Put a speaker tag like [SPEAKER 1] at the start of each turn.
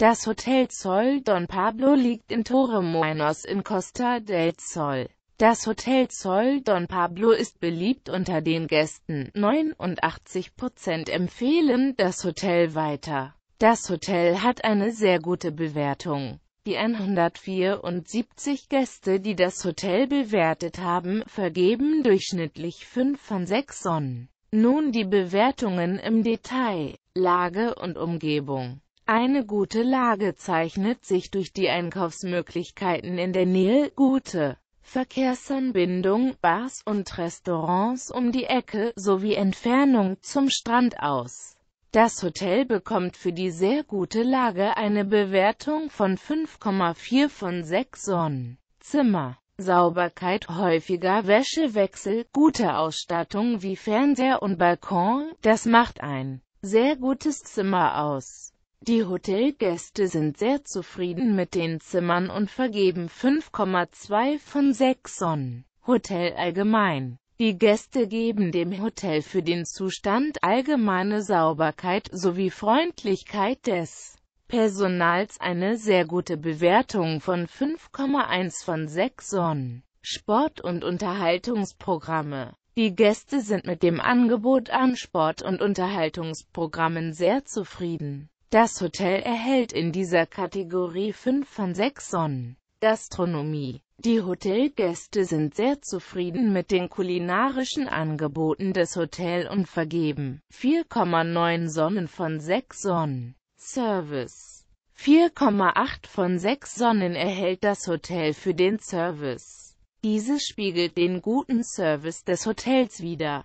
[SPEAKER 1] Das Hotel Sol Don Pablo liegt in Torremolinos in Costa del Sol. Das Hotel Sol Don Pablo ist beliebt unter den Gästen. 89% empfehlen das Hotel weiter. Das Hotel hat eine sehr gute Bewertung. Die 174 Gäste, die das Hotel bewertet haben, vergeben durchschnittlich 5 von 6 Sonnen. Nun die Bewertungen im Detail, Lage und Umgebung. Eine gute Lage zeichnet sich durch die Einkaufsmöglichkeiten in der Nähe, gute Verkehrsanbindung, Bars und Restaurants um die Ecke sowie Entfernung zum Strand aus. Das Hotel bekommt für die sehr gute Lage eine Bewertung von 5,4 von 6 Sonnen. Zimmer, Sauberkeit, häufiger Wäschewechsel, gute Ausstattung wie Fernseher und Balkon, das macht ein sehr gutes Zimmer aus. Die Hotelgäste sind sehr zufrieden mit den Zimmern und vergeben 5,2 von 6 Sonnen. Hotel allgemein. Die Gäste geben dem Hotel für den Zustand allgemeine Sauberkeit sowie Freundlichkeit des Personals eine sehr gute Bewertung von 5,1 von 6 Sonnen. Sport- und Unterhaltungsprogramme die Gäste sind mit dem Angebot an Sport- und Unterhaltungsprogrammen sehr zufrieden. Das Hotel erhält in dieser Kategorie 5 von 6 Sonnen. Gastronomie Die Hotelgäste sind sehr zufrieden mit den kulinarischen Angeboten des Hotels und vergeben 4,9 Sonnen von 6 Sonnen. Service 4,8 von 6 Sonnen erhält das Hotel für den Service. Dieses spiegelt den guten Service des Hotels wider.